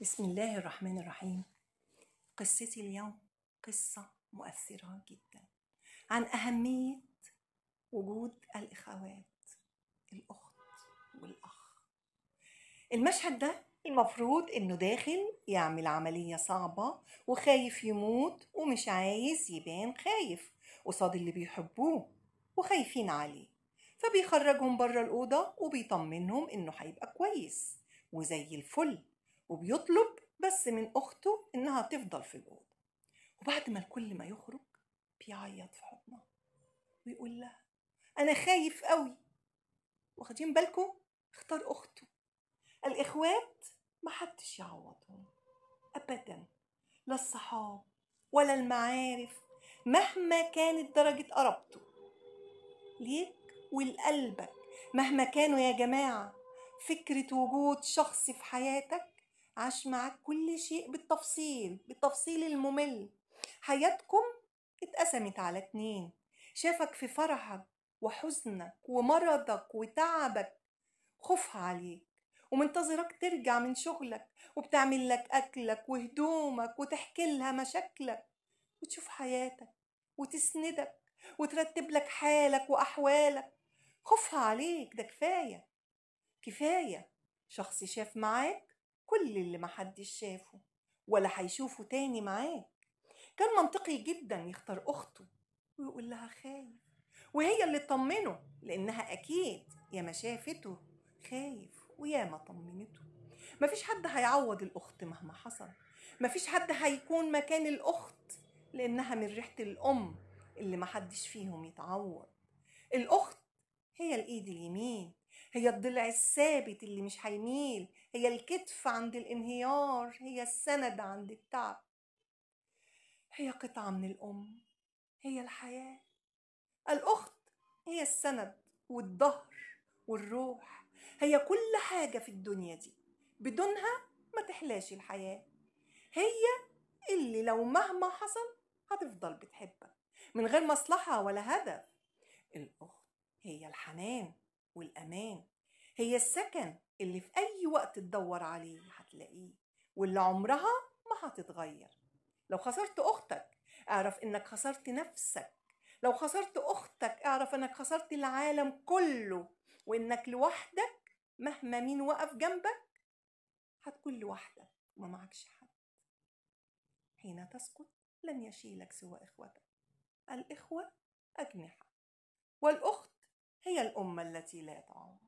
بسم الله الرحمن الرحيم قصتي اليوم قصة مؤثرة جدا عن أهمية وجود الإخوات الأخت والأخ المشهد ده المفروض إنه داخل يعمل عملية صعبة وخايف يموت ومش عايز يبان خايف قصاد اللي بيحبوه وخايفين عليه فبيخرجهم بره الأوضة وبيطمنهم إنه هيبقى كويس وزي الفل وبيطلب بس من أخته إنها تفضل في الأوضة وبعد ما الكل ما يخرج بيعيط في حضنها ويقول لها أنا خايف قوي واخدين بالكم اختار أخته الإخوات محدش يعوضهم أبدا لا الصحاب ولا المعارف مهما كانت درجة قرابته ليك ولقلبك مهما كانوا يا جماعة فكرة وجود شخص في حياتك عاش معاك كل شيء بالتفصيل بالتفصيل الممل حياتكم اتقسمت على اتنين شافك في فرحك وحزنك ومرضك وتعبك خوفها عليك ومنتظرك ترجع من شغلك وبتعمل لك أكلك وهدومك وتحكي لها مشاكلك وتشوف حياتك وتسندك وترتب لك حالك وأحوالك خوفها عليك ده كفاية كفاية شخص شاف معاك كل اللي محدش شافه ولا هيشوفه تاني معاه كان منطقي جدا يختار أخته ويقول لها خايف وهي اللي تطمنه لأنها أكيد يا ما شافته خايف ويا ما طمنته مفيش حد هيعوض الأخت مهما حصل مفيش حد هيكون مكان الأخت لأنها من ريحة الأم اللي محدش فيهم يتعوض الأخت هي الإيد اليمين هي الضلع الثابت اللي مش هيميل هي الكتف عند الانهيار هي السند عند التعب هي قطعة من الأم هي الحياة الأخت هي السند والظهر والروح هي كل حاجة في الدنيا دي بدونها ما تحلاش الحياة هي اللي لو مهما حصل هتفضل بتحبك من غير مصلحة ولا هدف الأخت هي الحنان والأمان هي السكن اللي في أي وقت تدور عليه هتلاقيه واللي عمرها ما هتتغير لو خسرت أختك اعرف إنك خسرت نفسك لو خسرت أختك اعرف إنك خسرت العالم كله وإنك لوحدك مهما مين وقف جنبك هتكون لوحدك وما معكش حد حين تسقط لن يشيلك سوى إخوتك الإخوة أجنحة والأخت هي الأم التي لا يطعمها